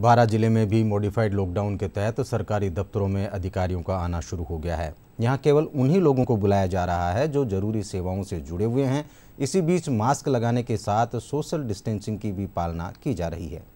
बारह जिले में भी मॉडिफाइड लॉकडाउन के तहत सरकारी दफ्तरों में अधिकारियों का आना शुरू हो गया है यहाँ केवल उन्हीं लोगों को बुलाया जा रहा है जो जरूरी सेवाओं से जुड़े हुए हैं इसी बीच मास्क लगाने के साथ सोशल डिस्टेंसिंग की भी पालना की जा रही है